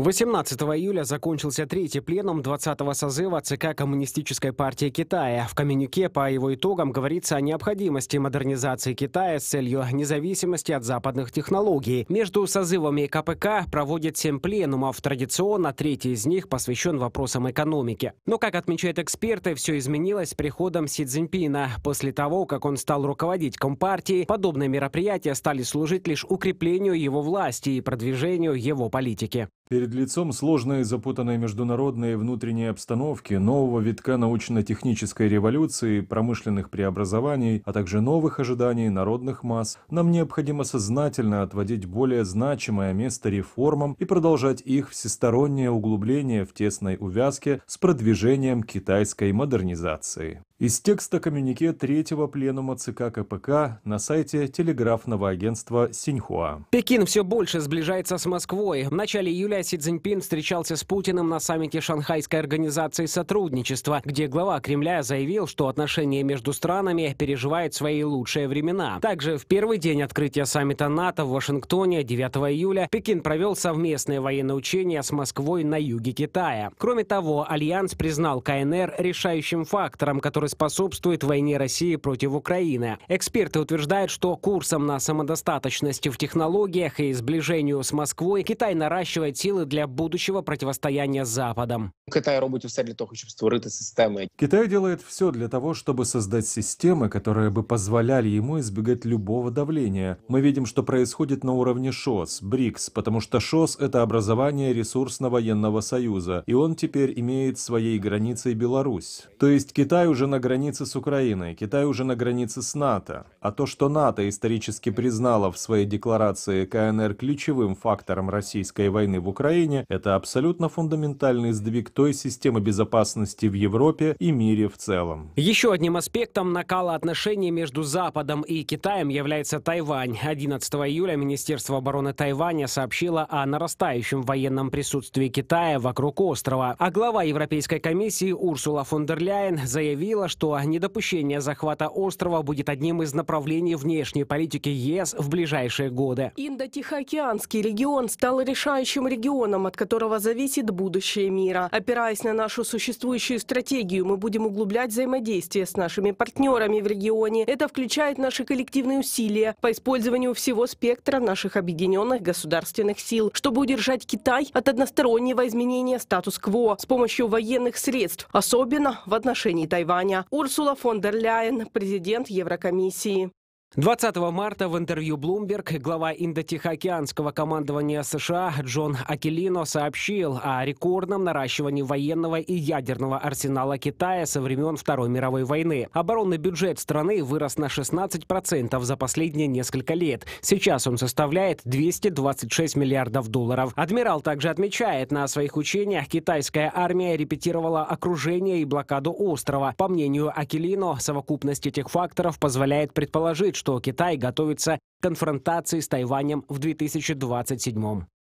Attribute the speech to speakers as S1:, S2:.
S1: 18 июля закончился третий пленум 20-го созыва ЦК Коммунистической партии Китая. В коммюнике по его итогам говорится о необходимости модернизации Китая с целью независимости от западных технологий. Между созывами КПК проводят семь пленумов. Традиционно третий из них посвящен вопросам экономики. Но, как отмечают эксперты, все изменилось с приходом Си Цзиньпина. После того, как он стал руководить Компартией, подобные мероприятия стали служить лишь укреплению его власти и продвижению его политики.
S2: Перед лицом сложной запутанной международной и внутренней обстановки, нового витка научно-технической революции, промышленных преобразований, а также новых ожиданий народных масс, нам необходимо сознательно отводить более значимое место реформам и продолжать их всестороннее углубление в тесной увязке с продвижением китайской модернизации. Из текста коммюнике третьего пленума ЦК КПК на сайте телеграфного агентства Синьхуа.
S1: Пекин все больше сближается с Москвой. В начале июля Си Цзиньпин встречался с Путиным на саммите Шанхайской организации сотрудничества, где глава Кремля заявил, что отношения между странами переживают свои лучшие времена. Также в первый день открытия саммита НАТО в Вашингтоне 9 июля Пекин провел совместные военные учения с Москвой на юге Китая. Кроме того, Альянс признал КНР решающим фактором, который способствует войне России против Украины. Эксперты утверждают, что курсом на самодостаточность в технологиях и сближению с Москвой Китай наращивает силы для будущего противостояния с Западом. Китай робить все для того, чтобы створить системы.
S2: Китай делает все для того, чтобы создать системы, которые бы позволяли ему избегать любого давления. Мы видим, что происходит на уровне ШОС, БРИКС, потому что ШОС – это образование ресурсно-военного союза, и он теперь имеет своей границей Беларусь. То есть Китай уже на границе с Украиной, Китай уже на границе с НАТО. А то, что НАТО исторически признало в своей декларации КНР ключевым фактором российской войны в Украине, это абсолютно фундаментальный сдвиг той системы безопасности в Европе и мире в целом.
S1: Еще одним аспектом накала отношений между Западом и Китаем является Тайвань. 11 июля Министерство обороны Тайваня сообщило о нарастающем военном присутствии Китая вокруг острова. А глава Европейской комиссии Урсула фон дер Ляйен заявила, что недопущение захвата острова будет одним из направлений внешней политики ЕС в ближайшие годы.
S3: Индо-Тихоокеанский регион стал решающим регионом, от которого зависит будущее мира. Опираясь на нашу существующую стратегию, мы будем углублять взаимодействие с нашими партнерами в регионе. Это включает наши коллективные усилия по использованию всего спектра наших объединенных государственных сил, чтобы удержать Китай от одностороннего изменения статус-кво с помощью военных средств, особенно в отношении Тайваня. Урсула фон дер Ляйен, президент Еврокомиссии.
S1: 20 марта в интервью Bloomberg глава Индотихоокеанского командования США Джон Акелино сообщил о рекордном наращивании военного и ядерного арсенала Китая со времен Второй мировой войны. Оборонный бюджет страны вырос на 16% за последние несколько лет. Сейчас он составляет 226 миллиардов долларов. Адмирал также отмечает, на своих учениях китайская армия репетировала окружение и блокаду острова. По мнению Акелино, совокупность этих факторов позволяет предположить, что Китай готовится к конфронтации с Тайванем в 2027